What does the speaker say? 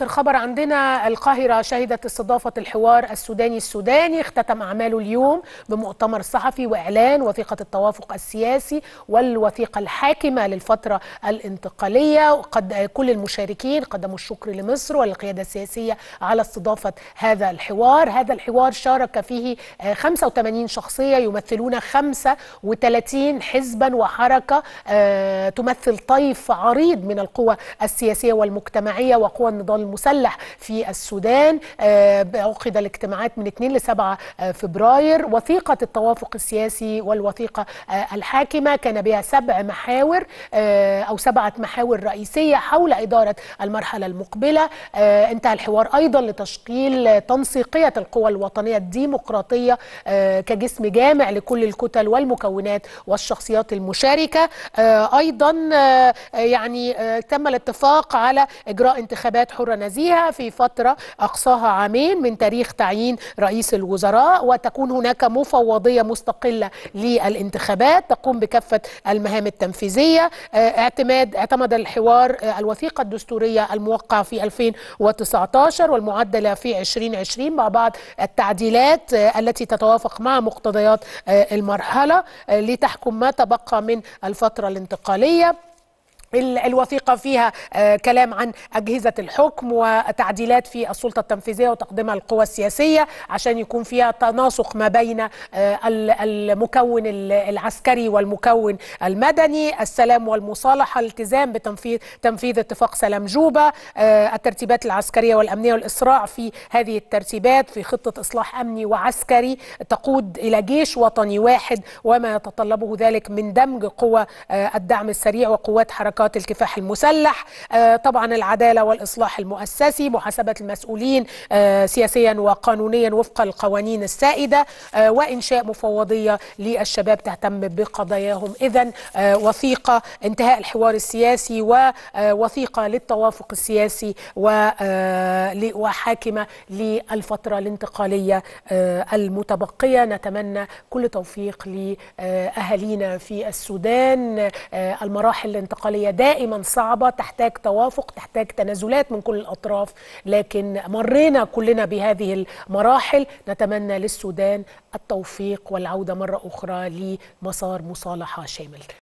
آخر خبر عندنا القاهرة شهدت استضافة الحوار السوداني السوداني اختتم أعماله اليوم بمؤتمر صحفي وإعلان وثيقة التوافق السياسي والوثيقة الحاكمة للفترة الانتقالية وقد كل المشاركين قدموا الشكر لمصر والقيادة السياسية على استضافة هذا الحوار هذا الحوار شارك فيه 85 آه، شخصية يمثلون 35 حزبا وحركة آه، تمثل طيف عريض من القوى السياسية والمجتمعية وقوى النضال المسلح في السودان عقد آه، الاجتماعات من 2 ل 7 فبراير وثيقة التوافق السياسي والوثيقة آه، الحاكمة كان بها سبع محاور آه، أو سبعة محاور رئيسية حول إدارة المرحلة المقبلة انتهى الحوار أيضا لتشكيل تنسيقية القوى الوطنية الديمقراطية كجسم جامع لكل الكتل والمكونات والشخصيات المشاركة أيضا يعني تم الاتفاق على إجراء انتخابات حرة نزيهة في فترة أقصاها عامين من تاريخ تعيين رئيس الوزراء وتكون هناك مفوضية مستقلة للانتخابات تقوم بكافة المهام التنفيذية آه، اعتماد اعتمد الحوار آه، الوثيقة الدستورية الموقعة في 2019 والمعدلة في 2020 مع بعض التعديلات آه، التي تتوافق مع مقتضيات المرحلة لتحكم ما تبقى من الفترة الانتقالية الوثيقة فيها آه، كلام عن أجهزة الحكم وتعديلات في السلطة التنفيذية وتقديمها القوى السياسية عشان يكون فيها تناسق ما بين آه، المكون العسكري والمكون المدني السلام والمصالحة الالتزام بتنفيذ تنفيذ اتفاق سلام جوبا آه، الترتيبات العسكرية والأمنية والإسراع في هذه الترتيبات في خطة إصلاح أمني وعسكري تقود إلى جيش وطني واحد وما يتطلبه ذلك من دمج قوى الدعم السريع وقوات حركات حركات الكفاح المسلح آه، طبعا العدالة والإصلاح المؤسسي محاسبة المسؤولين آه، سياسيا وقانونيا وفق القوانين السائدة آه، وإنشاء مفوضية للشباب تهتم بقضاياهم إذا وثيقة انتهاء الحوار السياسي ووثيقة للتوافق السياسي وحاكمة للفترة الانتقالية المتبقية نتمنى كل توفيق لأهالينا في السودان المراحل الانتقالية دائما صعبة تحتاج توافق تحتاج تنازلات من كل الأطراف لكن مرينا كلنا بهذه المراحل نتمنى للسودان التوفيق والعودة مرة أخرى لمسار مصالحة شامل